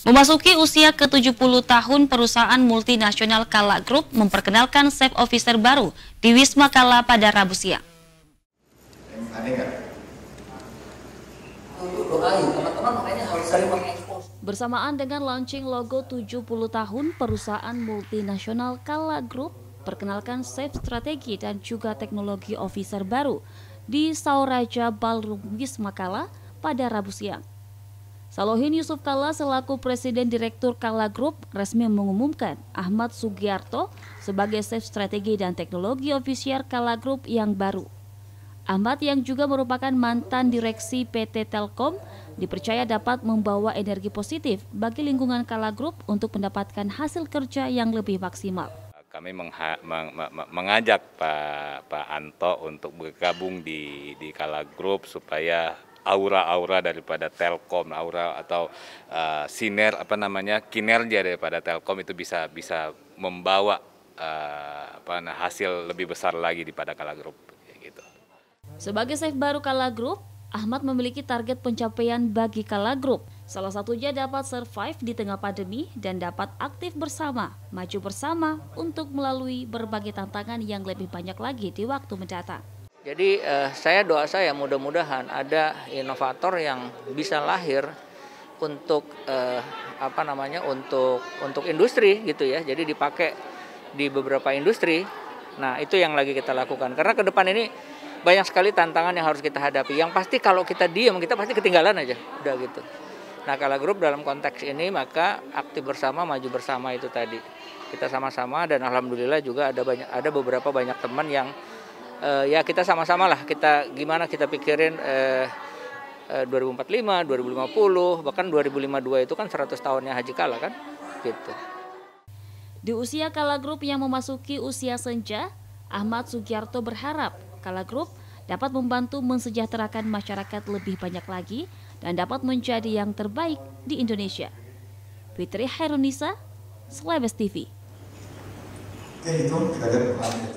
Memasuki usia ke-70 tahun, perusahaan multinasional Kala Group memperkenalkan Safe Officer baru di Wisma Kala pada Rabu siang. Bersamaan dengan launching logo 70 tahun, perusahaan multinasional Kala Group perkenalkan Safe Strategi dan juga Teknologi Officer baru di Sauraja Ballroom Wisma Kala pada Rabu siang. Salohin Yusuf Kala selaku Presiden Direktur Kala Group resmi mengumumkan Ahmad Sugiarto sebagai Chief Strategi dan Teknologi Ofisial Kala Group yang baru. Ahmad yang juga merupakan mantan direksi PT Telkom dipercaya dapat membawa energi positif bagi lingkungan Kala Group untuk mendapatkan hasil kerja yang lebih maksimal. Kami mengha, meng, meng, mengajak Pak, Pak Anto untuk bergabung di, di Kala Group supaya aura-aura daripada Telkom, aura atau uh, eh, siner apa namanya kinerja daripada Telkom itu bisa bisa membawa uh, apa nah, hasil lebih besar lagi daripada Kala Group gitu. Sebagai safe baru Kala Group, Ahmad memiliki target pencapaian bagi Kala Group. Salah satunya dapat survive di tengah pandemi dan dapat aktif bersama, maju bersama untuk melalui berbagai tantangan yang lebih banyak lagi di waktu mendatang. Jadi eh, saya doa saya mudah-mudahan ada inovator yang bisa lahir untuk eh, apa namanya untuk untuk industri gitu ya. Jadi dipakai di beberapa industri. Nah itu yang lagi kita lakukan karena ke depan ini banyak sekali tantangan yang harus kita hadapi. Yang pasti kalau kita diam kita pasti ketinggalan aja, udah gitu. Nah kalau grup dalam konteks ini maka aktif bersama, maju bersama itu tadi. Kita sama-sama dan alhamdulillah juga ada banyak ada beberapa banyak teman yang uh, ya kita sama-sama lah kita gimana kita pikirin uh, 2045, 2050, bahkan 2052 itu kan 100 tahunnya Haji Kala kan, gitu. Di usia Kala Group yang memasuki usia senja, Ahmad Sugiarto berharap Kala Group dapat membantu mensejahterakan masyarakat lebih banyak lagi dan dapat menjadi yang terbaik di Indonesia. Fitri Hairunisa, Slebes TV. Ya itu, kita lihat